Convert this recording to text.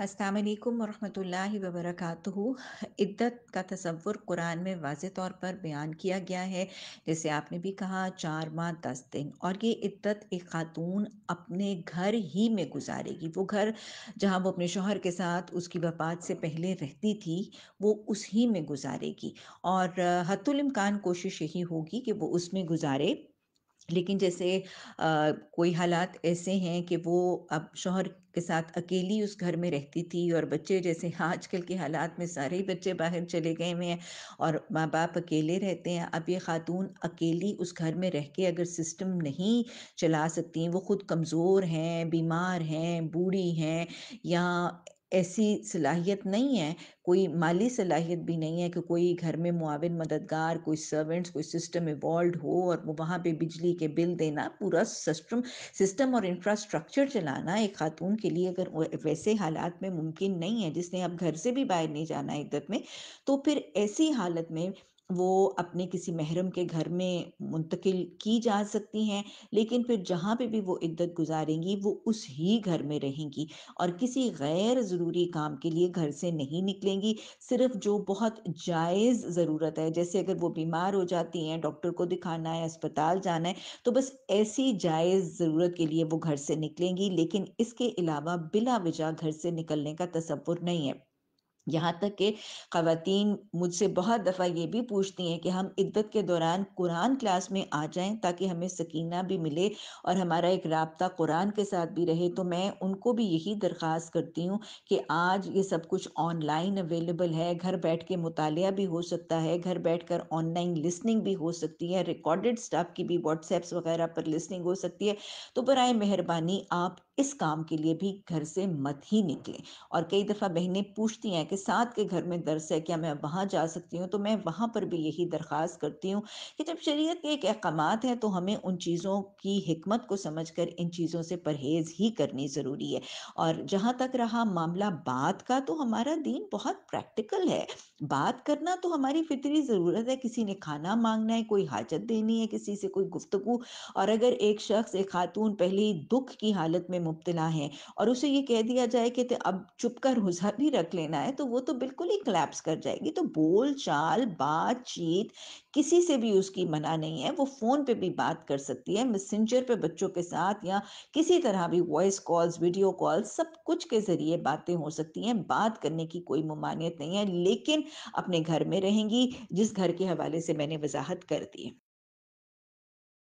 अस्सलाम वरहल वबरकातुहु इद्दत का तस्वुर कुरान में वाज तौर पर बयान किया गया है जैसे आपने भी कहा चार माह दस दिन और ये इद्दत एक खातून अपने घर ही में गुजारेगी वो घर जहाँ वो अपने शोहर के साथ उसकी वफात से पहले रहती थी वो उस ही में गुजारेगी और हतुलमकान कोशिश यही होगी कि वो उसमें गुजारे लेकिन जैसे आ, कोई हालात ऐसे हैं कि वो अब शोहर के साथ अकेली उस घर में रहती थी और बच्चे जैसे आजकल के हालात में सारे ही बच्चे बाहर चले गए हुए हैं और माँ बाप अकेले रहते हैं अब ये खातून अकेली उस घर में रह के अगर सिस्टम नहीं चला सकती वो ख़ुद कमज़ोर हैं बीमार हैं बूढ़ी हैं या ऐसी सलाहियत नहीं है कोई माली सलाहियत भी नहीं है कि कोई घर में मुआवन मददगार कोई सर्वेंट्स कोई सिस्टम इवॉल्व हो और वो वहाँ पे बिजली के बिल देना पूरा सिस्टम सिस्टम और इंफ्रास्ट्रक्चर चलाना एक खातून के लिए अगर वैसे हालात में मुमकिन नहीं है जिसने अब घर से भी बाहर नहीं जाना है इद्दत में तो फिर ऐसी हालत में वो अपने किसी महरम के घर में मुंतकिल की जा सकती हैं लेकिन फिर जहाँ पे भी वो इद्दत गुजारेंगी वो उस ही घर में रहेंगी और किसी गैर ज़रूरी काम के लिए घर से नहीं निकलेंगी सिर्फ जो बहुत जायज़ ज़रूरत है जैसे अगर वो बीमार हो जाती हैं डॉक्टर को दिखाना है अस्पताल जाना है तो बस ऐसी जायज़ ज़रूरत के लिए वो घर से निकलेंगी लेकिन इसके अलावा बिला वजह घर से निकलने का तस्वुर नहीं है यहाँ तक कि खातन मुझसे बहुत दफ़ा ये भी पूछती हैं कि हम इद्दत के दौरान कुरान क्लास में आ जाएं ताकि हमें सकीना भी मिले और हमारा एक रबता कुरान के साथ भी रहे तो मैं उनको भी यही दरख्वास्त करती हूँ कि आज ये सब कुछ ऑनलाइन अवेलेबल है घर बैठ के मुताल भी हो सकता है घर बैठ कर ऑनलाइन लिसनिंग भी हो सकती है रिकॉर्डेड स्टाफ की भी व्हाट्सएप्स वगैरह पर लिसनिंग हो सकती है तो बरए मेहरबानी आप इस काम के लिए भी घर से मत ही निकलें और कई दफ़ा बहनें पूछती हैं कि साथ के घर में दर्स है क्या मैं वहाँ जा सकती हूँ तो मैं वहाँ पर भी यही दरख्वास्त करती हूँ कि जब शरीयत के एक अहकाम है तो हमें उन चीज़ों की हमत को समझ कर इन चीज़ों से परहेज़ ही करनी ज़रूरी है और जहाँ तक रहा मामला बात का तो हमारा दीन बहुत प्रैक्टिकल है बात करना तो हमारी फितरी ज़रूरत है किसी ने खाना मांगना है कोई हाजत देनी है किसी से कोई गुफ्तगु और अगर एक शख्स एक खातून पहले ही दुख की हालत में मुबतला है और उसे ये कह दिया जाए कि अब चुप कर रोज़ा भी रख लेना है तो वो तो बिल्कुल ही क्लैप्स कर जाएगी तो बोल चाल बातचीत किसी से भी उसकी मना नहीं है वो फ़ोन पे भी बात कर सकती है मैसेंजर पे बच्चों के साथ या किसी तरह भी वॉइस कॉल्स वीडियो कॉल सब कुछ के ज़रिए बातें हो सकती हैं बात करने की कोई ममानियत नहीं है लेकिन अपने घर में रहेंगी जिस घर के हवाले से मैंने वजाहत कर दी है